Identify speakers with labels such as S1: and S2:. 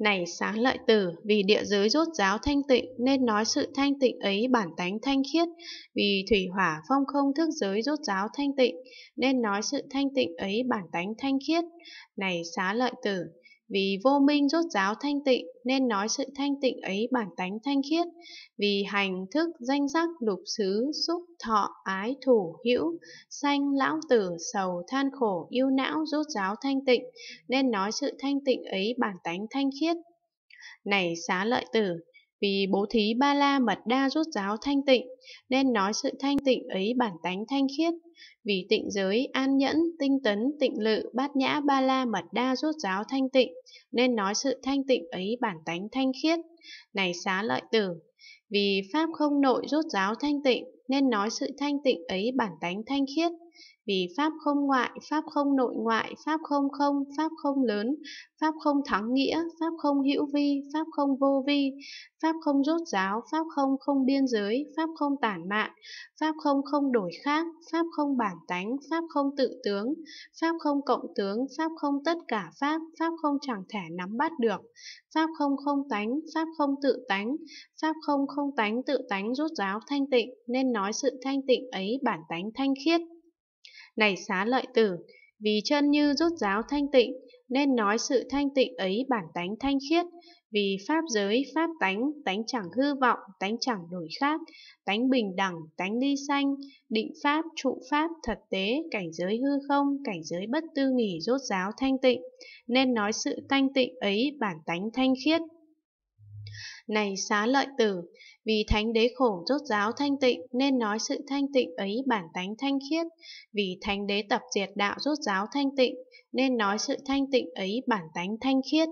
S1: Này sáng lợi tử, vì địa giới rốt giáo thanh tịnh nên nói sự thanh tịnh ấy bản tánh thanh khiết, vì thủy hỏa phong không thức giới rốt giáo thanh tịnh nên nói sự thanh tịnh ấy bản tánh thanh khiết. Này xá lợi tử, vì vô minh rốt ráo thanh tịnh nên nói sự thanh tịnh ấy bản tánh thanh khiết. Vì hành thức danh sắc lục xứ xúc thọ ái thủ hữu sanh lão tử sầu than khổ yêu não rốt ráo thanh tịnh nên nói sự thanh tịnh ấy bản tánh thanh khiết. Này xá lợi tử, vì bố thí ba la mật đa rút giáo thanh tịnh, nên nói sự thanh tịnh ấy bản tánh thanh khiết. Vì tịnh giới, an nhẫn, tinh tấn, tịnh lự, bát nhã ba la mật đa rút giáo thanh tịnh, nên nói sự thanh tịnh ấy bản tánh thanh khiết. Này xá lợi tử, vì pháp không nội rút giáo thanh tịnh, nên nói sự thanh tịnh ấy bản tánh thanh khiết. Vì Pháp không ngoại, Pháp không nội ngoại, Pháp không không, Pháp không lớn, Pháp không thắng nghĩa, Pháp không hữu vi, Pháp không vô vi, Pháp không rốt giáo, Pháp không không biên giới, Pháp không tản mạn, Pháp không không đổi khác, Pháp không bản tánh, Pháp không tự tướng, Pháp không cộng tướng, Pháp không tất cả Pháp, Pháp không chẳng thể nắm bắt được, Pháp không không tánh, Pháp không tự tánh, Pháp không không tánh tự tánh rốt giáo thanh tịnh, nên nói sự thanh tịnh ấy bản tánh thanh khiết. Này xá lợi tử, vì chân như rút giáo thanh tịnh, nên nói sự thanh tịnh ấy bản tánh thanh khiết, vì pháp giới, pháp tánh, tánh chẳng hư vọng, tánh chẳng đổi khác, tánh bình đẳng, tánh ly sanh, định pháp, trụ pháp, thật tế, cảnh giới hư không, cảnh giới bất tư nghỉ rốt giáo thanh tịnh, nên nói sự thanh tịnh ấy bản tánh thanh khiết. Này xá lợi tử, vì thánh đế khổ rốt giáo thanh tịnh nên nói sự thanh tịnh ấy bản tánh thanh khiết, vì thánh đế tập diệt đạo rốt giáo thanh tịnh nên nói sự thanh tịnh ấy bản tánh thanh khiết.